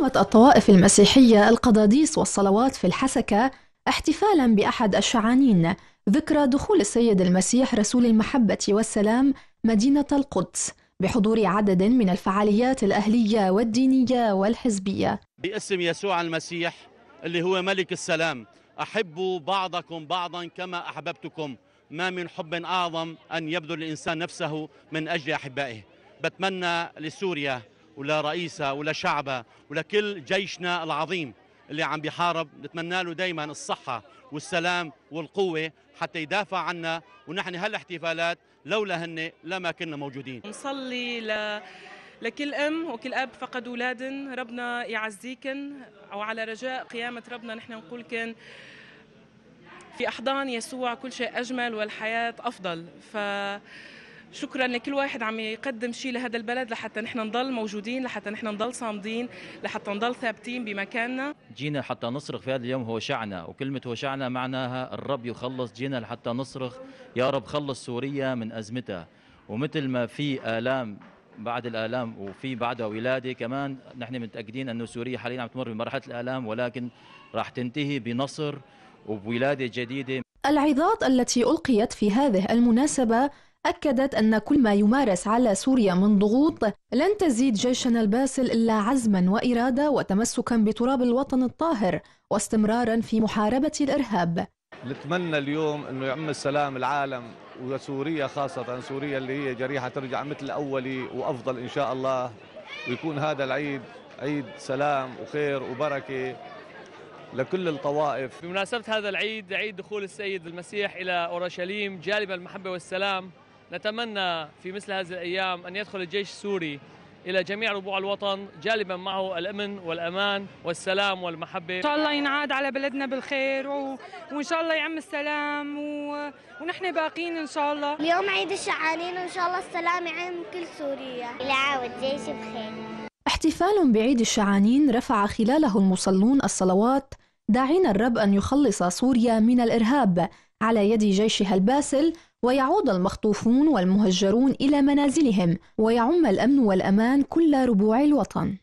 أقامت الطوائف المسيحية القضاديس والصلوات في الحسكة احتفالا بأحد الشعانين ذكرى دخول السيد المسيح رسول المحبة والسلام مدينة القدس بحضور عدد من الفعاليات الأهلية والدينية والحزبية باسم يسوع المسيح اللي هو ملك السلام أحبوا بعضكم بعضا كما أحببتكم ما من حب أعظم أن يبذل الإنسان نفسه من أجل أحبائه بتمنى لسوريا ولا رئيسه ولا شعبه ولا كل جيشنا العظيم اللي عم بيحارب نتمنى له دائما الصحه والسلام والقوه حتى يدافع عنا ونحن هالاحتفالات لولا هن لما كنا موجودين نصلي ل... لكل ام وكل اب فقد اولادن ربنا يعزيكن او على رجاء قيامه ربنا نحن نقولكن في احضان يسوع كل شيء اجمل والحياه افضل ف شكرا لكل واحد عم يقدم شيء لهذا البلد لحتى نحن نضل موجودين لحتى نحن نضل صامدين لحتى نضل ثابتين بمكاننا جينا حتى نصرخ في هذا اليوم هو شعنا وكلمة شعنا معناها الرب يخلص جينا لحتى نصرخ يا رب خلص سوريا من أزمتها ومثل ما في آلام بعد الآلام وفي بعدها ولادة كمان نحن متأكدين أنه سوريا حاليا عم تمر بمرحلة الآلام ولكن راح تنتهي بنصر وبولادة جديدة العظات التي ألقيت في هذه المناسبة أكدت أن كل ما يمارس على سوريا من ضغوط لن تزيد جيشنا الباسل إلا عزما وإرادة وتمسكا بتراب الوطن الطاهر واستمرارا في محاربة الإرهاب نتمنى اليوم أنه يعم السلام العالم وسوريا خاصة سوريا اللي هي جريحة ترجع مثل أولي وأفضل إن شاء الله ويكون هذا العيد عيد سلام وخير وبركة لكل الطوائف بمناسبة هذا العيد عيد دخول السيد المسيح إلى أورشليم جالب المحبة والسلام نتمنى في مثل هذه الأيام أن يدخل الجيش السوري إلى جميع ربوع الوطن جالبا معه الأمن والأمان والسلام والمحبة إن شاء الله ينعاد على بلدنا بالخير و... وإن شاء الله يعم السلام و... ونحن باقين إن شاء الله اليوم عيد الشعانين وإن شاء الله السلام يعم كل سوريا العاود جيش بخير احتفال بعيد الشعانين رفع خلاله المصلون الصلوات داعين الرب أن يخلص سوريا من الإرهاب على يد جيشها الباسل ويعود المخطوفون والمهجرون إلى منازلهم ويعم الأمن والأمان كل ربوع الوطن